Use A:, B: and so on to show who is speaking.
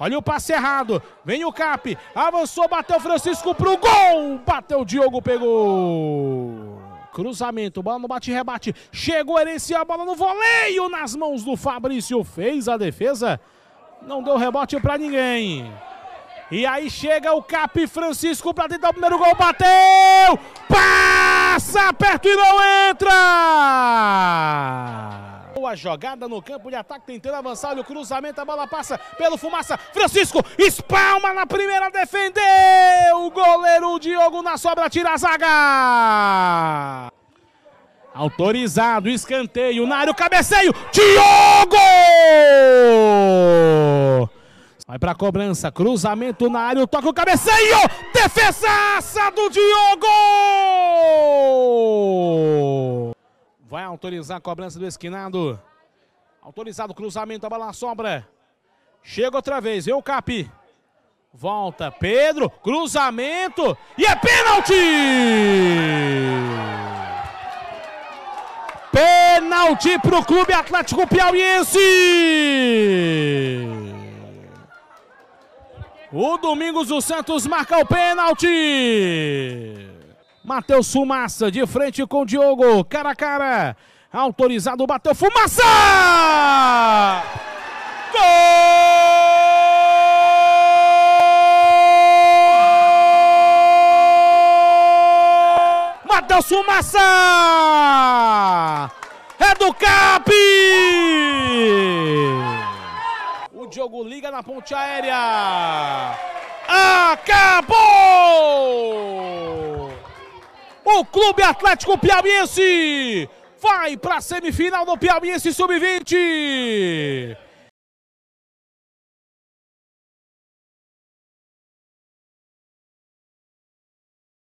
A: Olha o passe errado. Vem o Cap. Avançou, bateu Francisco pro gol. Bateu Diogo, pegou. Cruzamento, bola no bate-rebate. Chegou Herenci, a bola no voleio nas mãos do Fabrício. Fez a defesa. Não deu rebote para ninguém. E aí chega o Cap Francisco para tentar o primeiro gol. Bateu! Passa perto e não entra! Boa jogada no campo de ataque, tentando avançar. O cruzamento, a bola passa pelo Fumaça. Francisco espalma na primeira, defendeu. O goleiro Diogo na sobra, tira a zaga. Autorizado, escanteio, na área, o cabeceio, Diogo! Vai pra cobrança, cruzamento na área, toca o cabeceio, defesaça do Diogo! autorizar a cobrança do esquinado. Autorizado o cruzamento, a bala sobra. Chega outra vez, o Capi? Volta, Pedro, cruzamento e é pênalti! Pênalti para o Clube Atlético Piauiense! O Domingos dos Santos marca o pênalti! Matheus Fumaça de frente com Diogo, cara a cara. Autorizado, bateu Fumaça! Gol! Matheus Fumaça! É do Cap! O Diogo liga na ponte aérea. Acabou! O Clube Atlético Piauiense. Vai para a semifinal do Piauiense Sub-20.